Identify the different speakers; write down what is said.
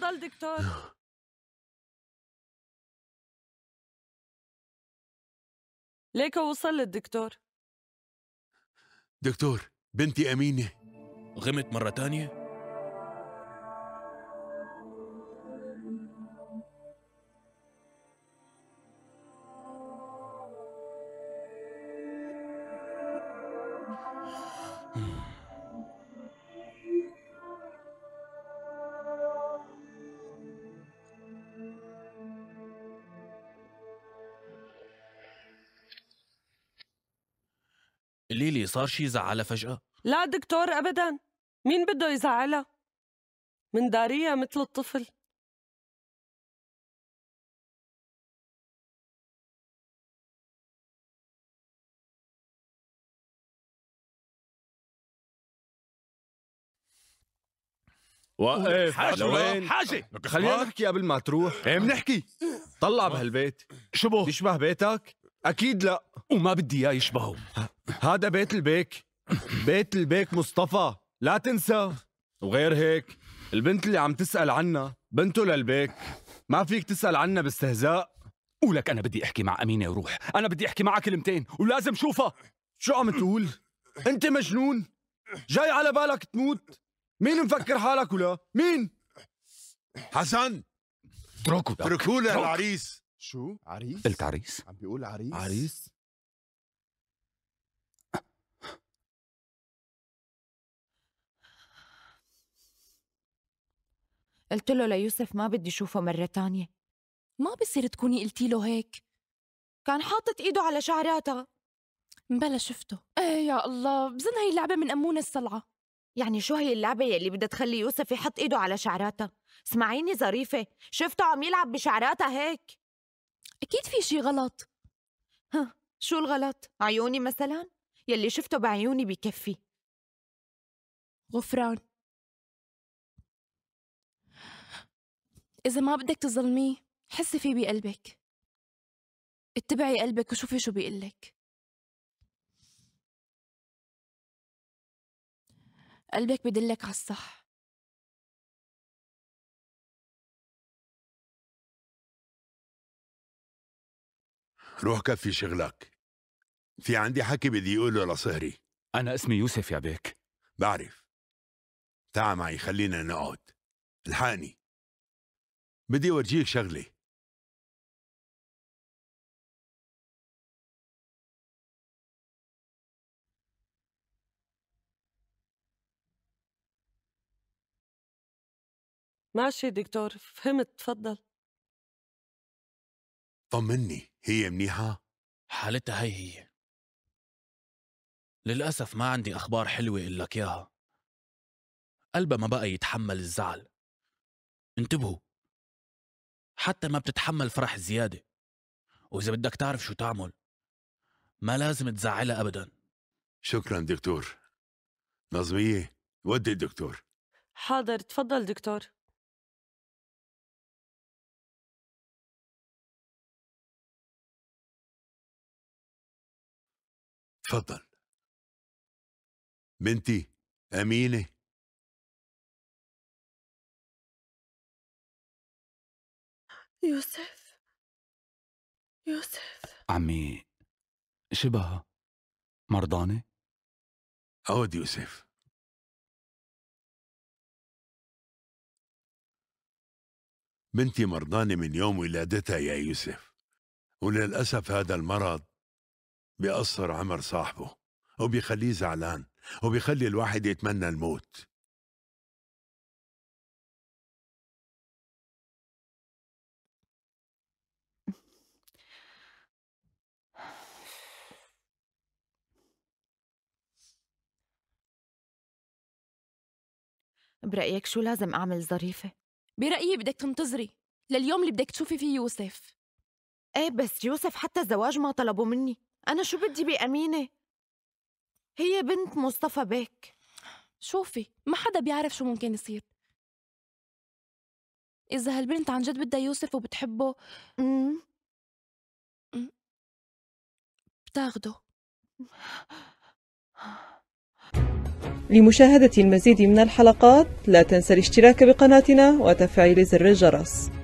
Speaker 1: تفضل دكتور ليك وصل للدكتور دكتور بنتي أمينة غمت مرة تانية؟ لي لي صار شي زعلها فجأة؟ لا دكتور أبدا مين بده يزعلها؟ من دارية مثل الطفل وقف إيه، حاجة لوين؟ حاجة خلينا نحكي قبل ما تروح ايه بنحكي طلع بهالبيت شبه يشبه بيتك؟ أكيد لا وما بدي إياه يشبهه هذا بيت البيك بيت البيك مصطفى لا تنسى وغير هيك البنت اللي عم تسأل عنا بنته للبيك ما فيك تسأل عنا باستهزاء قولك أنا بدي أحكي مع أمينة وروح أنا بدي أحكي معها كلمتين ولازم شوفها شو عم تقول؟ أنت مجنون جاي على بالك تموت مين مفكر حالك ولا مين؟ حسن اتركوا اتركوا العريس شو؟ عريس؟ قلت عريس؟ عم بيقول عريس؟ عريس؟ قلت له ليوسف ما بدي شوفه مرة تانية ما بصير تكوني قلتي له هيك كان حاطط ايده على شعراتها مبلا شفته ايه يا الله بظن هي اللعبة من أمونة الصلعة يعني شو هي اللعبة يلي بدها تخلي يوسف يحط ايده على شعراتها اسمعيني ظريفة شفته عم يلعب بشعراتها هيك أكيد في شي غلط ها شو الغلط عيوني مثلا يلي شفته بعيوني بكفي غفران إذا ما بدك تظلميه حسي فيه بقلبك اتبعي قلبك وشوفي شو بيقلك قلبك بدلك على الصح روح كفي شغلك في عندي حكي بدي اقوله لصهري انا اسمي يوسف يا بيك بعرف تعا معي خلينا نقعد الحقني بدي أورجيك شغلة ماشي دكتور فهمت تفضل طمني هي منيحة؟ حالتها هي هي للأسف ما عندي أخبار حلوة إلا إياها قلبها ما بقى يتحمل الزعل انتبهوا حتى ما بتتحمل فرح زيادة وإذا بدك تعرف شو تعمل ما لازم تزعلها أبدا شكرا دكتور نظمية ودي الدكتور حاضر تفضل دكتور تفضل بنتي أمينة يوسف يوسف عمي شبها مرضانة؟ عود يوسف بنتي مرضانة من يوم ولادتها يا يوسف وللأسف هذا المرض بيأثر عمر صاحبه وبيخليه زعلان وبيخلي الواحد يتمنى الموت برأيك شو لازم أعمل ظريفة؟ برأيي بدك تنتظري لليوم اللي بدك تشوفي فيه يوسف ايه بس يوسف حتى الزواج ما طلبوا مني أنا شو بدي بأمينة؟ هي بنت مصطفى بيك شوفي ما حدا بيعرف شو ممكن يصير إذا هالبنت عن جد بدها يوسف وبتحبه بتاخده لمشاهدة المزيد من الحلقات لا تنسى الاشتراك بقناتنا وتفعيل زر الجرس